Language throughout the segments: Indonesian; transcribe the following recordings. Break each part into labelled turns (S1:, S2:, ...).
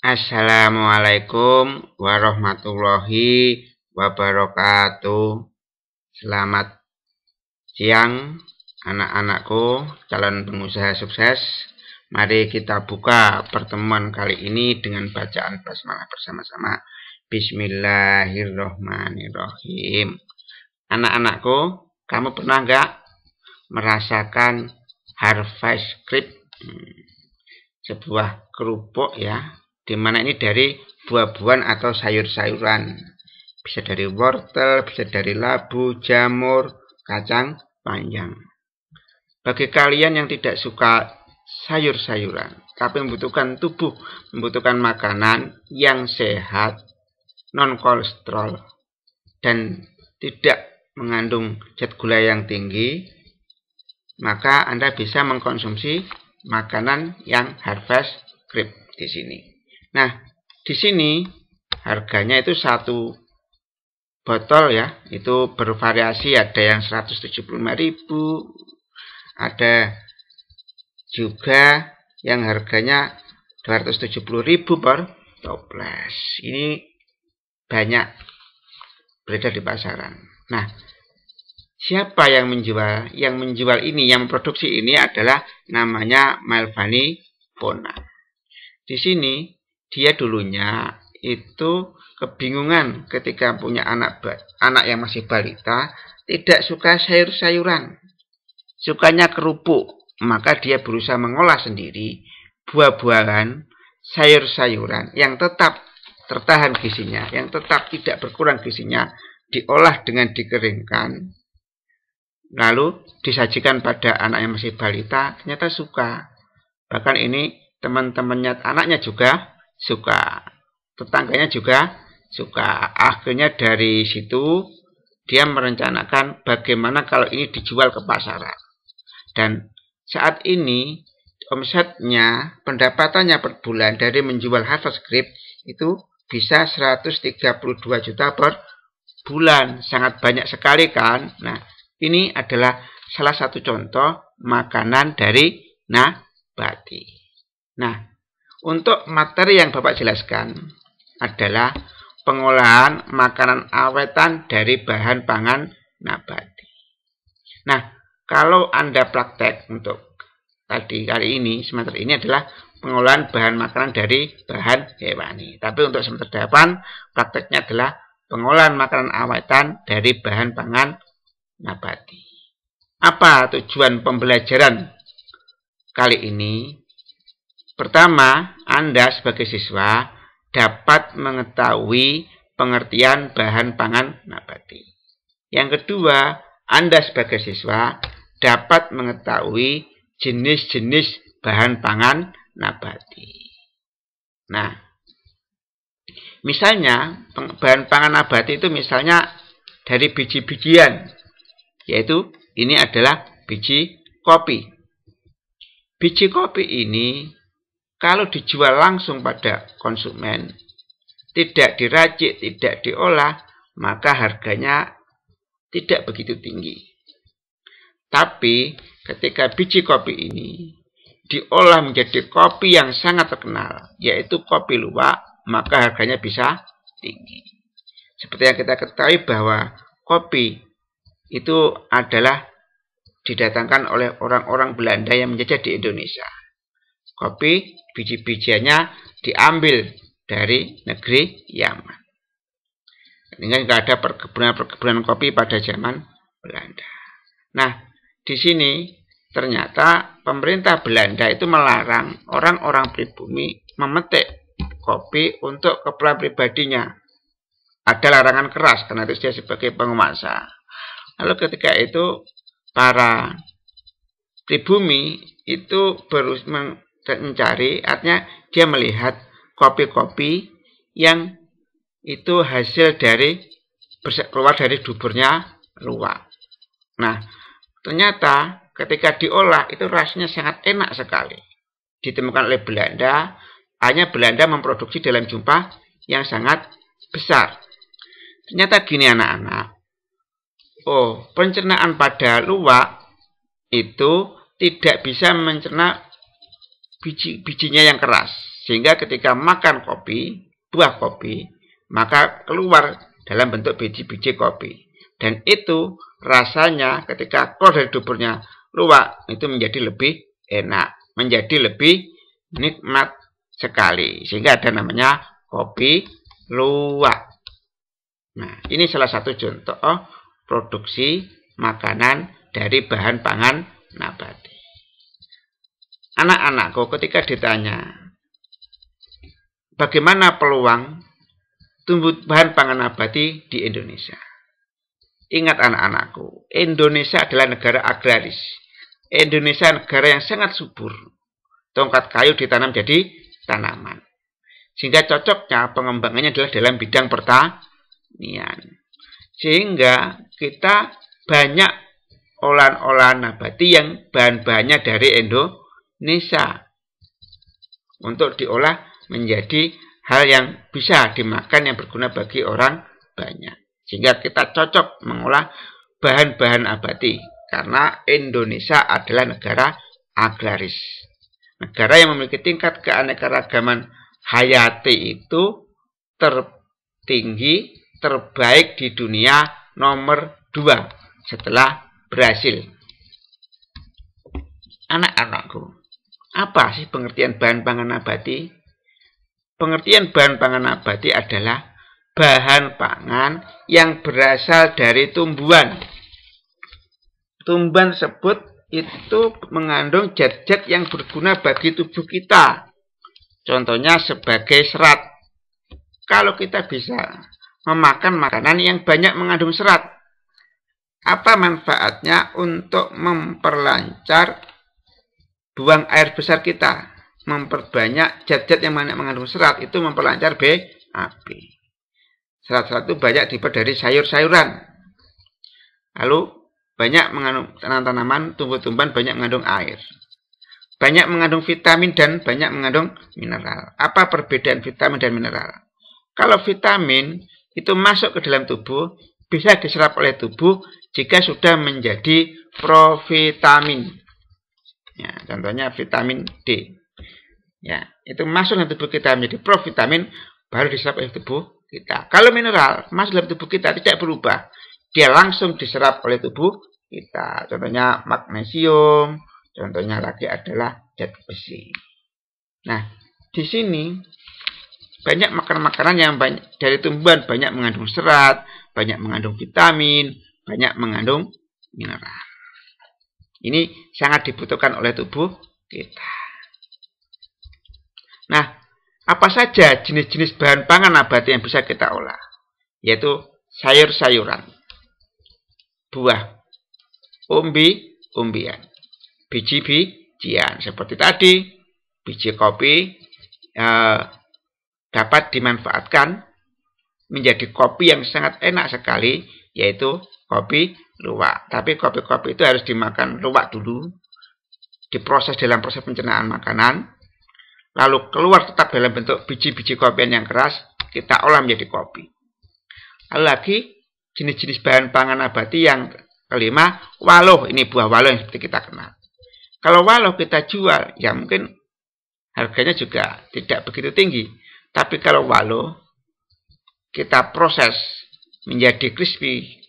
S1: Assalamualaikum warahmatullahi wabarakatuh. Selamat siang anak-anakku, calon pengusaha sukses. Mari kita buka pertemuan kali ini dengan bacaan basmalah bersama-sama. Bismillahirrohmanirrohim. Anak-anakku, kamu pernah nggak merasakan harvest script? Hmm, sebuah kerupuk ya, dimana ini dari buah-buahan atau sayur-sayuran. Bisa dari wortel, bisa dari labu, jamur, kacang panjang. Bagi kalian yang tidak suka sayur-sayuran, tapi membutuhkan tubuh, membutuhkan makanan yang sehat, non kolesterol, dan tidak mengandung zat gula yang tinggi, maka Anda bisa mengkonsumsi makanan yang harvest crib di sini. Nah, di sini harganya itu satu botol ya, itu bervariasi ada yang 175.000, ada juga yang harganya 270.000 per toples. Ini banyak beredar di pasaran. Nah, siapa yang menjual? Yang menjual ini, yang memproduksi ini adalah namanya Malvani Pona. Di sini dia dulunya itu kebingungan ketika punya anak anak yang masih balita, tidak suka sayur-sayuran. Sukanya kerupuk, maka dia berusaha mengolah sendiri buah-buahan, sayur-sayuran yang tetap tertahan gizinya, yang tetap tidak berkurang gizinya, diolah dengan dikeringkan. Lalu disajikan pada anak yang masih balita, ternyata suka. Bahkan ini teman-temannya anaknya juga suka. Tetangganya juga suka. Akhirnya dari situ dia merencanakan bagaimana kalau ini dijual ke pasaran. Dan saat ini omsetnya, pendapatannya per bulan dari menjual script itu bisa 132 juta per bulan. Sangat banyak sekali kan? Nah, ini adalah salah satu contoh makanan dari nabati. Nah, untuk materi yang Bapak jelaskan adalah pengolahan makanan awetan dari bahan pangan nabati. Nah, kalau Anda praktek untuk tadi kali ini, semester ini adalah pengolahan bahan makanan dari bahan hewani. Tapi untuk semester depan, prakteknya adalah pengolahan makanan awetan dari bahan pangan nabati. Apa tujuan pembelajaran kali ini? Pertama, Anda sebagai siswa dapat mengetahui pengertian bahan pangan nabati. Yang kedua, Anda sebagai siswa dapat mengetahui jenis-jenis bahan pangan nabati. Nah, misalnya bahan pangan nabati itu misalnya dari biji-bijian, yaitu ini adalah biji kopi. Biji kopi ini kalau dijual langsung pada konsumen, tidak diracik, tidak diolah, maka harganya tidak begitu tinggi. Tapi ketika biji kopi ini diolah menjadi kopi yang sangat terkenal, yaitu kopi luwak, maka harganya bisa tinggi. Seperti yang kita ketahui bahwa kopi itu adalah didatangkan oleh orang-orang Belanda yang menjajah di Indonesia kopi biji-bijiannya diambil dari negeri Yaman. Sehingga kan tidak ada perkebunan-perkebunan kopi pada zaman Belanda. Nah, di sini ternyata pemerintah Belanda itu melarang orang-orang pribumi memetik kopi untuk keperluan pribadinya. Ada larangan keras karena itu dia sebagai penguasa. Lalu ketika itu para pribumi itu berus dan mencari artinya dia melihat kopi-kopi yang itu hasil dari keluar dari duburnya luwak. Nah, ternyata ketika diolah itu rasanya sangat enak sekali. Ditemukan oleh Belanda, hanya Belanda memproduksi dalam jumlah yang sangat besar. Ternyata gini anak-anak. Oh, pencernaan pada luwak itu tidak bisa mencerna biji-bijinya yang keras. Sehingga ketika makan kopi, buah kopi, maka keluar dalam bentuk biji-biji kopi. Dan itu rasanya ketika keluar dari duburnya luwak itu menjadi lebih enak, menjadi lebih nikmat sekali. Sehingga ada namanya kopi luwak. Nah, ini salah satu contoh produksi makanan dari bahan pangan nabati. Anak-anakku ketika ditanya, bagaimana peluang tumbuh bahan pangan nabati di Indonesia? Ingat anak-anakku, Indonesia adalah negara agraris. Indonesia negara yang sangat subur. Tongkat kayu ditanam jadi tanaman. Sehingga cocoknya pengembangannya adalah dalam bidang pertanian. Sehingga kita banyak olahan-olahan nabati yang bahan-bahannya dari Indonesia nisa untuk diolah menjadi hal yang bisa dimakan yang berguna bagi orang banyak. Sehingga kita cocok mengolah bahan-bahan abadi karena Indonesia adalah negara agraris. Negara yang memiliki tingkat keanekaragaman hayati itu tertinggi, terbaik di dunia nomor dua setelah Brasil. Anak-anakku, apa sih pengertian bahan pangan nabati? Pengertian bahan pangan nabati adalah bahan pangan yang berasal dari tumbuhan. Tumbuhan tersebut itu mengandung zat-zat yang berguna bagi tubuh kita. Contohnya sebagai serat. Kalau kita bisa memakan makanan yang banyak mengandung serat, apa manfaatnya untuk memperlancar buang air besar kita, memperbanyak zat-zat yang mengandung serat itu memperlancar BAB. Serat-serat itu banyak dibuat dari sayur-sayuran. Lalu banyak mengandung tanaman-tanaman, tumbuh-tumbuhan banyak mengandung air. Banyak mengandung vitamin dan banyak mengandung mineral. Apa perbedaan vitamin dan mineral? Kalau vitamin itu masuk ke dalam tubuh, bisa diserap oleh tubuh jika sudah menjadi provitamin. Ya, contohnya vitamin D. Ya, itu masuk dalam tubuh kita menjadi provitamin baru diserap oleh tubuh kita. Kalau mineral masuk dalam tubuh kita tidak berubah. Dia langsung diserap oleh tubuh kita. Contohnya magnesium, contohnya lagi adalah zat besi. Nah, di sini banyak makanan-makanan yang banyak, dari tumbuhan banyak mengandung serat, banyak mengandung vitamin, banyak mengandung mineral. Ini sangat dibutuhkan oleh tubuh kita. Nah, apa saja jenis-jenis bahan pangan nabati yang bisa kita olah? Yaitu sayur-sayuran, buah, umbi-umbian, biji-bijian seperti tadi, biji kopi eh, dapat dimanfaatkan menjadi kopi yang sangat enak sekali yaitu kopi luwak. Tapi kopi-kopi itu harus dimakan luwak dulu, diproses dalam proses pencernaan makanan, lalu keluar tetap dalam bentuk biji-biji kopi yang keras, kita olah menjadi kopi. Lalu lagi, jenis-jenis bahan pangan abadi yang kelima, waloh ini buah waloh yang seperti kita kenal. Kalau waloh kita jual, ya mungkin harganya juga tidak begitu tinggi. Tapi kalau waloh kita proses menjadi crispy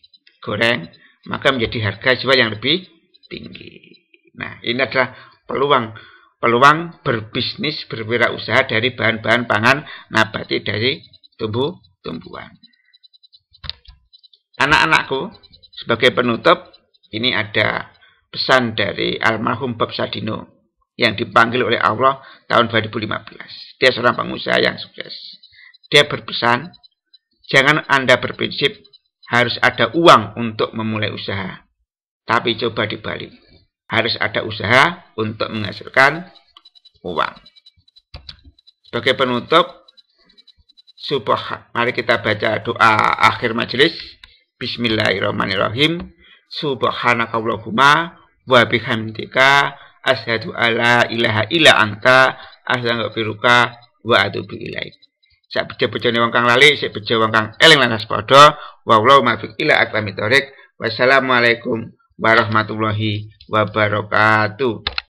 S1: goreng, maka menjadi harga jual yang lebih tinggi. Nah, ini adalah peluang peluang berbisnis, berwirausaha dari bahan-bahan pangan nabati dari tumbuh-tumbuhan. Anak-anakku, sebagai penutup, ini ada pesan dari almarhum Bob Sadino yang dipanggil oleh Allah tahun 2015. Dia seorang pengusaha yang sukses. Dia berpesan, jangan Anda berprinsip harus ada uang untuk memulai usaha. Tapi coba dibalik. Harus ada usaha untuk menghasilkan uang. Sebagai penutup, subuh, mari kita baca doa akhir majelis. Bismillahirrahmanirrahim. Subhanakallahumma wa bihamdika asyhadu alla ilaha illa anta astaghfiruka wa atubu ilaik sak bejo-bejone wong kang lali sik bejo wong kang eling lantas padha wallahu muwaffiq ila aqwamit wassalamualaikum warahmatullahi wabarakatuh